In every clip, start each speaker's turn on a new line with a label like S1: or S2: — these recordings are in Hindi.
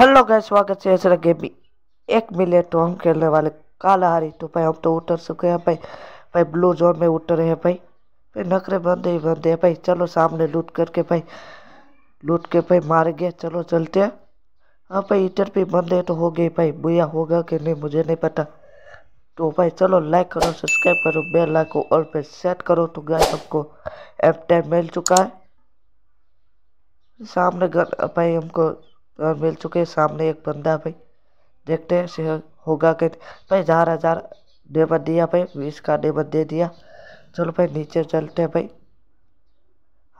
S1: हेलो गैस स्वागत है ऐसा गेमी एक मिलियन तो हम खेलने वाले काला हारी तो भाई हम तो उतर चुके हैं भाई भाई ब्लू जोन में उतरे हैं भाई भाई नखरे बंदे ही बंदे हैं भाई चलो सामने लूट करके भाई लूट के भाई मार गए चलो चलते हैं हाँ भाई इधर भी बंदे तो हो गए भाई बुया होगा कि नहीं मुझे नहीं पता तो भाई चलो लाइक करो सब्सक्राइब करो बेल लाइक और फिर सेट करो तो गाय सबको एप टाइम मिल चुका है सामने गन भाई हमको और मिल चुके हैं सामने एक बंदा भाई देखते हैं से होगा कि भाई हजार हजार डेमन दिया भाई बीस का डेमन दे दिया चलो भाई नीचे चलते हैं भाई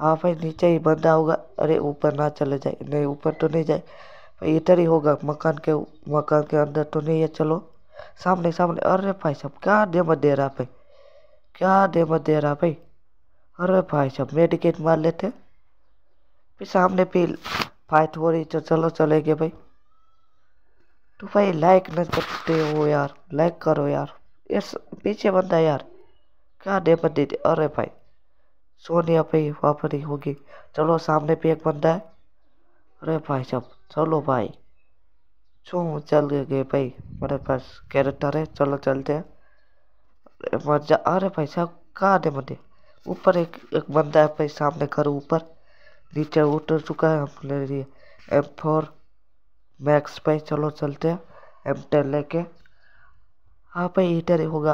S1: हाँ भाई नीचे ही बंदा होगा अरे ऊपर ना चले जाए नहीं ऊपर तो नहीं जाए भाई इधर ही होगा मकान के मकान के अंदर तो नहीं है चलो सामने सामने अरे भाई साहब क्या डेमन दे रहा भाई क्या डेमन दे रहा भाई अरे भाई साहब मेडिकेट मार लेते फिर सामने फिर फाइट हो रही तो चलो चलेंगे भाई तो भाई लाइक न करते हो यार लाइक करो यार इस पीछे बंदा यार क्या डेमन दे दे अरे भाई सोनिया भाई वहाँ ही होगी चलो सामने पे एक बंदा है अरे भाई सब चलो भाई छू चल गए भाई मेरे पास कैरेक्टर है चलो चलते हैं मजा अरे भाई साहब कहा दे मुझे ऊपर एक एक बंदा है भाई सामने करो ऊपर नीचे उतर चुका है हम ले लिए एम फोर मैक्स पे चलो चलते एम टेन लेके हाँ भाई इधर ही होगा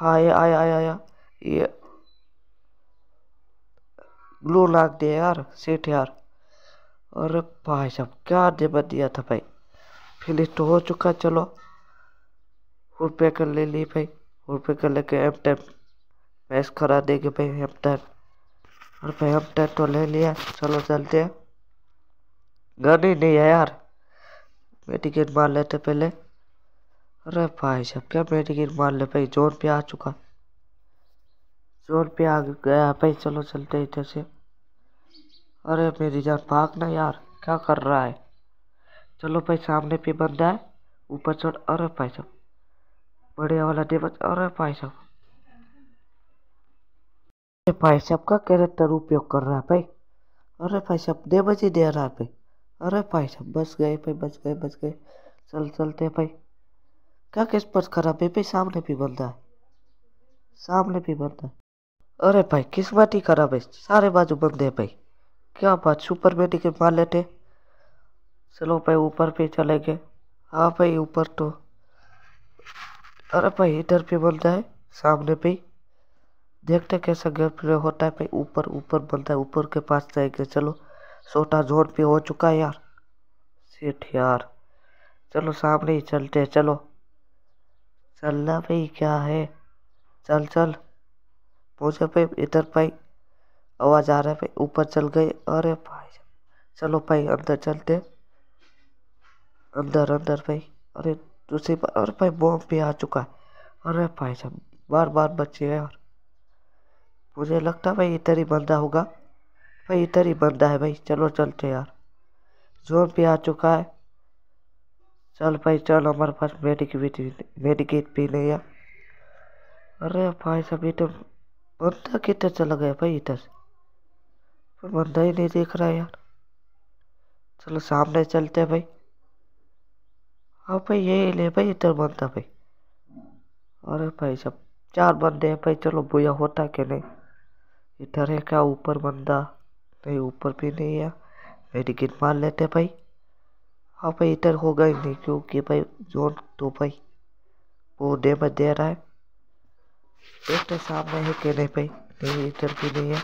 S1: हाँ आया आया आया ये ग्लू लाग दिया यार सीट यार अरे भाई साहब क्या देवा दिया था भाई फिर तो हो चुका चलो रुपये कर ले ली भाई रुपये कर लेके एम टेन मैच करा देंगे भाई एम टेन और भाई अपडेट तो ले लिया चलो चलते गन ही नहीं है यार मेडिकेट मार लेते पहले अरे भाई सब क्या मेडिकेट मार ले भाई जोन पे आ चुका जोन पे आ गया भाई चलो चलते इधर से अरे मेरी जान भाग ना यार क्या कर रहा है चलो भाई सामने पे बंदा है ऊपर चढ़ अरे भाई साहब बढ़िया वाला डेमज अरे भाई साहब ये भाई साहब का कैरेक्टर उपयोग कर रहा है भाई अरे भाई साहब दे बजे दे रहा है भाई अरे भाई साहब बच गए भाई बस गए बस गए चल चलते भाई क्या किस पर खराब है भाई सामने भी बंदा है सामने भी बंदा है अरे भाई किस ही खराब है सारे बाजू बंदे हैं भाई क्या बात सुपर बेटी के मार लेते चलो भाई ऊपर पे चले गए हाँ भाई ऊपर तो अरे भाई इधर भी बंदा है सामने भी देखते कैसा गेम प्ले होता है भाई ऊपर ऊपर बनता है ऊपर के पास जाएगा चलो छोटा जोन पे हो चुका है यार सेठ यार चलो सामने ही चलते हैं चलो चलना भाई क्या है चल चल मुझे भाई इधर भाई आवाज़ आ रहा है भाई ऊपर चल गए अरे भाई चलो भाई अंदर चलते अंदर अंदर भाई अरे दूसरी बार अरे भाई बॉम्ब भी आ चुका है अरे भाई साहब बार बार बच्चे यार मुझे लगता है भाई इधर ही बंदा होगा भाई इधर ही बंदा है भाई चलो चलते यार जोन भी आ चुका है चल भाई चल हमारे पास मेडिकेट मेडिकेट भी नहीं है अरे भाई सब ये तो बंदा कितना चला गया भाई इधर पर बंदा ही नहीं देख रहा यार चलो सामने चलते हैं भाई हाँ भाई यही ले भाई इधर बंदा भाई अरे भाई सब चार बंदे हैं भाई चलो बुया होता क्या नहीं इधर है क्या ऊपर बंदा नहीं ऊपर भी नहीं है गिन मार लेते भाई हाँ भाई इधर होगा ही नहीं क्योंकि भाई जोन तो भाई वो डैमेज दे रहा है देखते सामने है कि नहीं भाई नहीं इधर भी नहीं है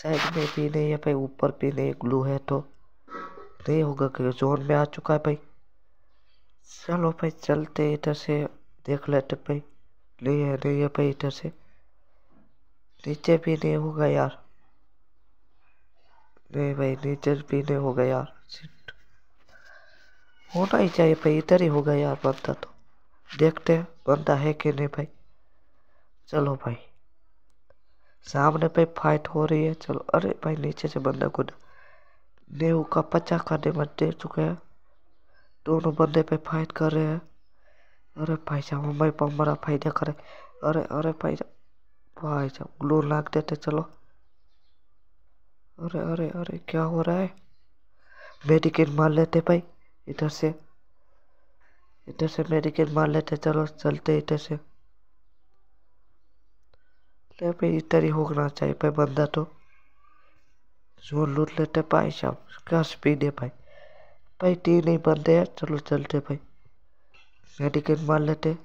S1: साइड में भी नहीं है भाई ऊपर भी नहीं ग्लू है तो नहीं होगा क्योंकि जोन में आ चुका है भाई चलो भाई चलते इधर से देख लेते भाई नहीं है नहीं है भाई इधर से नीचे भी नहीं होगा यार नहीं भाई नीचे भी नहीं होगा यार होना ही चाहिए भाई इधर ही होगा यार बंदा तो देखते हैं बनता है कि नहीं भाई चलो भाई सामने पे फाइट हो रही है चलो अरे भाई नीचे से बंदा खुद नेहू का पचा खाने में दे चुके हैं दोनों बंदे पे फाइट कर रहे हैं अरे भाई साहब मैं पर फाइट कर रहे अरे अरे भाई साहब भाई साहब ग्लू लाग देते चलो अरे अरे अरे क्या हो रहा है मेडिकेट मार लेते भाई इधर से इधर से मेडिकेट मार लेते चलो चलते इधर से ले भाई इधर ही होना चाहिए भाई बंदा तो जोर लूट लेते भाई साहब क्या स्पीड है भाई भाई तीन ही बंदे हैं चलो चलते भाई मेडिकेट मार लेते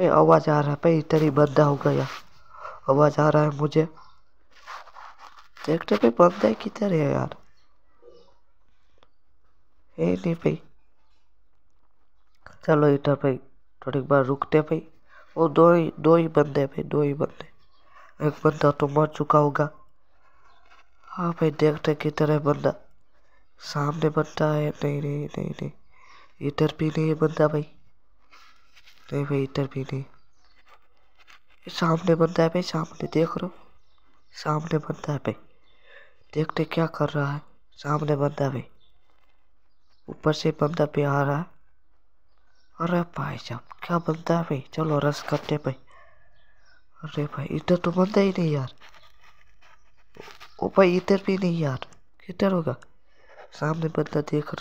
S1: भाई आवाज़ आ रहा है पे ही बंदा हो गया आवाज़ आ रहा है मुझे ट्रैक्टर पे बंदा किधर है यार है नहीं भाई चलो इधर भाई थोड़ी बार रुकते भाई वो दो ही दो ही बंदे भाई दो ही बंदे एक बंदा तो मर चुका होगा हाँ भाई देखते किधर है बंदा सामने बंदा है नहीं नहीं नहीं नहीं इधर भी नहीं है बंदा भाई नहीं भाई इधर भी नहीं सामने बंदा है भाई सामने देख रहा हूँ सामने बंदा है भाई देखते क्या कर रहा है सामने बंदा भाई ऊपर से बंदा भी आ रहा है अरे भाई साहब क्या बंदा है भाई चलो रस करते भाई अरे भाई इधर तो बंदा ही नहीं यार ओ भाई इधर भी नहीं यार किधर होगा सामने बंदा देख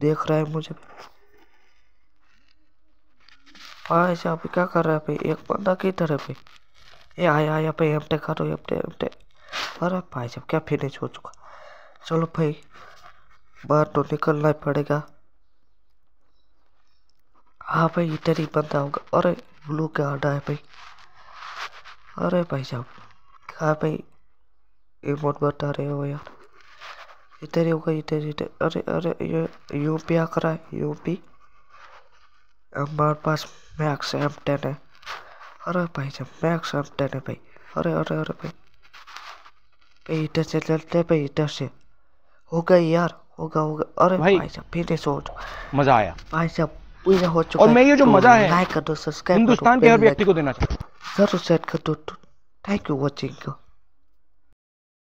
S1: देख रहा है मुझे भाई ऐसे अभी क्या कर रहा है भाई एक बंदा किधर है भाई ये आया आया भाई एमटे करो एमटे एमटे अरे भाई साहब क्या फिनिश हो चुका चलो भाई बाहर तो निकलना ही पड़ेगा हाँ भाई इधर ही बंदा होगा अरे ब्लू क्या आडा है भाई अरे भाई साहब हाँ भाई इमोट बता रहे हो यार इधर ही होगा इधर इधर अरे अरे ये यूपी पी आ करा है यू हमारे पास मैक्स एम टेन है अरे भाई जब मैक्स एम टेन है भाई अरे अरे अरे भाई भाई इधर से चलते भाई इधर से हो गई यार होगा होगा अरे भाई, भाई साहब फिर सोच मजा आया भाई जब पूरा हो चुका और मैं ये जो तो मजा है लाइक कर दो सब्सक्राइब कर दो हिंदुस्तान के हर व्यक्ति को देना चाहिए जरूर सेट कर दो थैंक यू वॉचिंग